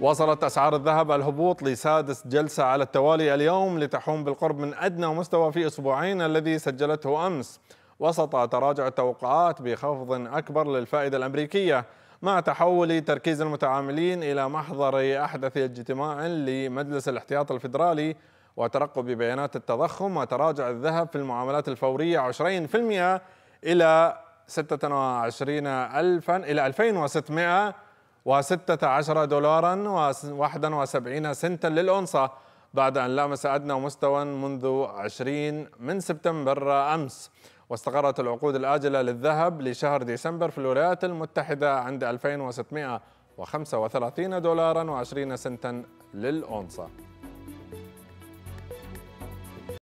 وصلت أسعار الذهب الهبوط لسادس جلسة على التوالي اليوم لتحوم بالقرب من أدنى مستوى في أسبوعين الذي سجلته أمس وسط تراجع التوقعات بخفض أكبر للفائدة الأمريكية مع تحول تركيز المتعاملين إلى محضر أحدث اجتماع لمجلس الاحتياط الفيدرالي وترقب بيانات التضخم وتراجع الذهب في المعاملات الفورية 20% إلى 26 ألفا إلى 2600 و16 دولارا و71 سنتا للأونصة بعد أن لامس أدنى مستوى منذ 20 من سبتمبر أمس واستقرت العقود الآجلة للذهب لشهر ديسمبر في الولايات المتحدة عند 2635 دولارا و20 سنتا للأونصة